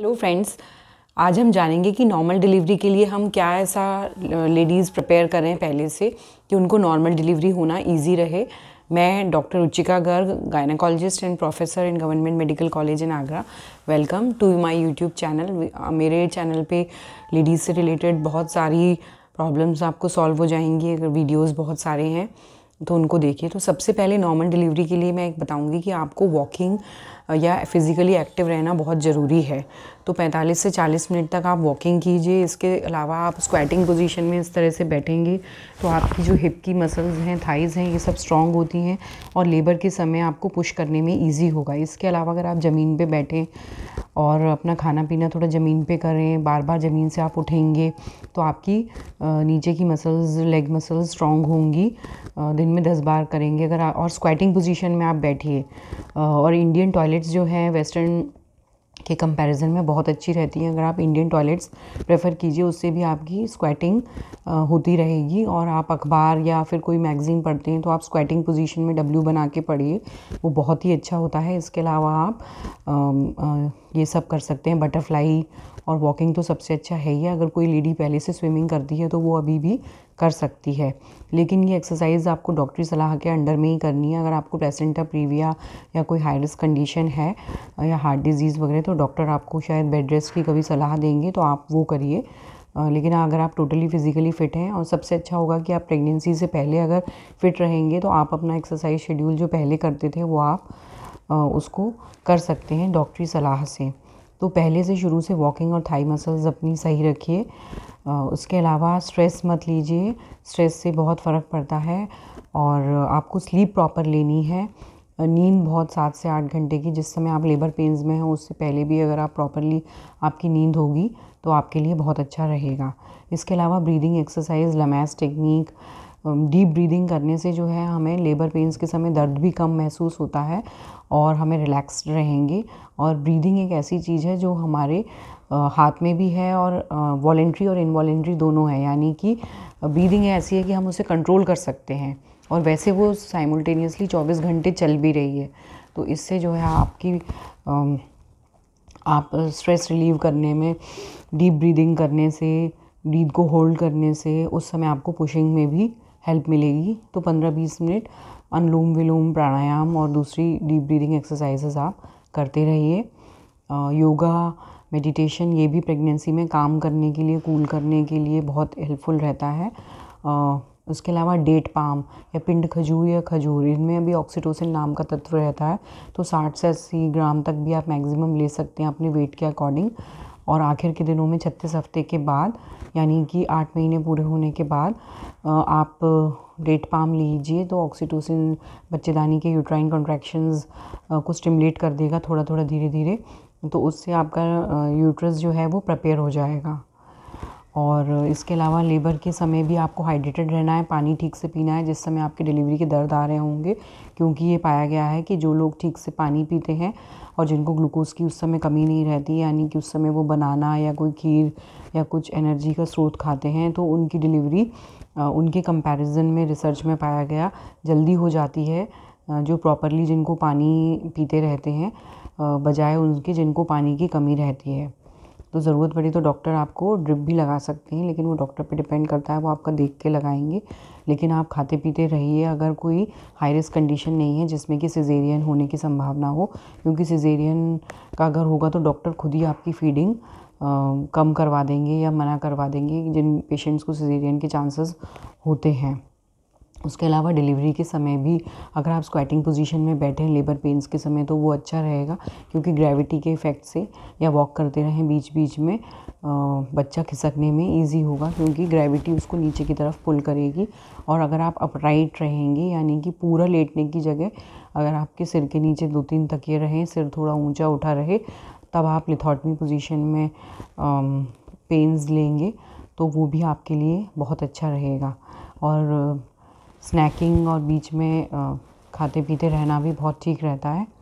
hello friends आज हम जानेंगे कि नॉर्मल डिलीवरी के लिए हम क्या ऐसा लेडीज़ प्रिपेयर करें पहले से कि उनको नॉर्मल डिलीवरी होना इजी रहे मैं doctor Ruchika Garg gynaecologist and professor in government medical college in Agra welcome to my YouTube channel मेरे चैनल पे लेडीज़ से रिलेटेड बहुत सारी प्रॉब्लम्स आपको सॉल्व हो जाएंगी अगर वीडियोज़ बहुत सारे हैं तो उनको देखिए तो सबसे पहले नॉर्मल डिलीवरी के लिए मैं एक बताऊंगी कि आपको वॉकिंग या फिज़िकली एक्टिव रहना बहुत ज़रूरी है तो 45 से 40 मिनट तक आप वॉकिंग कीजिए इसके अलावा आप स्क्वैटिंग पोजीशन में इस तरह से बैठेंगे तो आपकी जो हिप की मसल्स हैं थाइज़ हैं ये सब स्ट्रॉन्ग होती हैं और लेबर के समय आपको पुश करने में ईजी होगा इसके अलावा अगर आप ज़मीन पर बैठें और अपना खाना पीना थोड़ा ज़मीन पे करें बार बार ज़मीन से आप उठेंगे तो आपकी नीचे की मसल्स लेग मसल्स स्ट्रॉन्ग होंगी दिन में दस बार करेंगे अगर और स्क्वाटिंग पोजीशन में आप बैठिए और इंडियन टॉयलेट्स जो हैं वेस्टर्न के कंपैरिजन में बहुत अच्छी रहती है अगर आप इंडियन टॉयलेट्स प्रेफर कीजिए उससे भी आपकी स्क्वैटिंग होती रहेगी और आप अखबार या फिर कोई मैगज़ीन पढ़ते हैं तो आप स्क्वैटिंग पोजीशन में डब्ल्यू बना के पढ़िए वो बहुत ही अच्छा होता है इसके अलावा आप आ, आ, ये सब कर सकते हैं बटरफ्लाई और वॉकिंग तो सबसे अच्छा है ही अगर कोई लेडी पहले से स्विमिंग करती है तो वो अभी भी कर सकती है लेकिन ये एक्सरसाइज आपको डॉक्टरी सलाह के अंडर में ही करनी है अगर आपको प्रेसेंटा प्रीविया या कोई हाई रिस्क कंडीशन है या हार्ट डिजीज़ वगैरह तो डॉक्टर आपको शायद बेड रेस्ट की कभी सलाह देंगे तो आप वो करिए लेकिन अगर आप टोटली फ़िज़िकली फ़िट हैं और सबसे अच्छा होगा कि आप प्रेगनेंसी से पहले अगर फ़िट रहेंगे तो आप अपना एक्सरसाइज शेड्यूल जो पहले करते थे वो आप उसको कर सकते हैं डॉक्टरी सलाह से तो पहले से शुरू से वॉकिंग और थाई मसल्स अपनी सही रखिए उसके अलावा स्ट्रेस मत लीजिए स्ट्रेस से बहुत फ़र्क पड़ता है और आपको स्लीप प्रॉपर लेनी है नींद बहुत सात से आठ घंटे की जिस समय आप लेबर पेंस में हैं उससे पहले भी अगर आप प्रॉपरली आपकी नींद होगी तो आपके लिए बहुत अच्छा रहेगा इसके अलावा breathing exercise Lamaze technique deep breathing करने से जो है हमें लेबर पेंस के समय दर्द भी कम महसूस होता है और हमें रिलैक्स रहेंगे और ब्रीदिंग एक ऐसी चीज़ है जो हमारे हाथ में भी है और वॉलेंट्री और इनवॉलेंट्री दोनों है यानी कि ब्रीदिंग ऐसी है कि हम उसे कंट्रोल कर सकते हैं और वैसे वो साइमल्टेनियसली 24 घंटे चल भी रही है तो इससे जो है आपकी आप स्ट्रेस रिलीव करने में डीप ब्रीदिंग करने से ब्रीद को होल्ड करने से उस समय आपको पुशिंग में भी हेल्प मिलेगी तो पंद्रह बीस मिनट अनुलोम विलोम प्राणायाम और दूसरी डीप ब्रीदिंग एक्सरसाइजेज आप करते रहिए योगा मेडिटेशन ये भी प्रेगनेंसी में काम करने के लिए कूल करने के लिए बहुत हेल्पफुल रहता है आ, उसके अलावा डेट पाम या पिंड खजूर या खजूर इनमें अभी ऑक्सीटोसिन नाम का तत्व रहता है तो 60 से 80 ग्राम तक भी आप मैक्सिमम ले सकते हैं अपने वेट के अकॉर्डिंग और आखिर के दिनों में छत्तीस हफ्ते के बाद यानी कि आठ महीने पूरे होने के बाद आप डेट पाम लीजिए तो ऑक्सीटोसिन बच्चेदानी के यूट्राइन कॉन्ट्रैक्शंस को स्टिमुलेट कर देगा थोड़ा थोड़ा धीरे धीरे तो उससे आपका यूट्रस जो है वो प्रपेयर हो जाएगा और इसके अलावा लेबर के समय भी आपको हाइड्रेटेड रहना है पानी ठीक से पीना है जिस समय आपके डिलीवरी के दर्द आ रहे होंगे क्योंकि ये पाया गया है कि जो लोग ठीक से पानी पीते हैं और जिनको ग्लूकोज की उस समय कमी नहीं रहती यानी कि उस समय वो बनाना या कोई खीर या कुछ एनर्जी का स्रोत खाते हैं तो उनकी डिलीवरी उनके कंपैरिजन में रिसर्च में पाया गया जल्दी हो जाती है जो प्रॉपरली जिनको पानी पीते रहते हैं बजाय उनके जिनको पानी की कमी रहती है तो ज़रूरत पड़ी तो डॉक्टर आपको ड्रिप भी लगा सकते हैं लेकिन वो डॉक्टर पे डिपेंड करता है वो आपका देख के लगाएंगे लेकिन आप खाते पीते रहिए अगर कोई हाई रिस्क कंडीशन नहीं है जिसमें कि सिजेरियन होने की संभावना हो क्योंकि सिजेरियन का अगर होगा तो डॉक्टर खुद ही आपकी फीडिंग कम करवा देंगे या मना करवा देंगे जिन पेशेंट्स को सिजेरियन के चांसेस होते हैं उसके अलावा डिलीवरी के समय भी अगर आप स्क्वाटिंग पोजीशन में बैठे हैं लेबर पेंस के समय तो वो अच्छा रहेगा क्योंकि ग्रेविटी के इफ़ेक्ट से या वॉक करते रहें बीच बीच में बच्चा खिसकने में इजी होगा क्योंकि ग्रेविटी उसको नीचे की तरफ पुल करेगी और अगर आप अपराइट रहेंगे यानी कि पूरा लेटने की जगह अगर आपके सिर के नीचे दो तीन तकिए रहें सिर थोड़ा ऊँचा उठा रहे तब आप लिथॉटमी पोजिशन में पेंस लेंगे तो वो भी आपके लिए बहुत अच्छा रहेगा और स्नैकिंग और बीच में खाते पीते रहना भी बहुत ठीक रहता है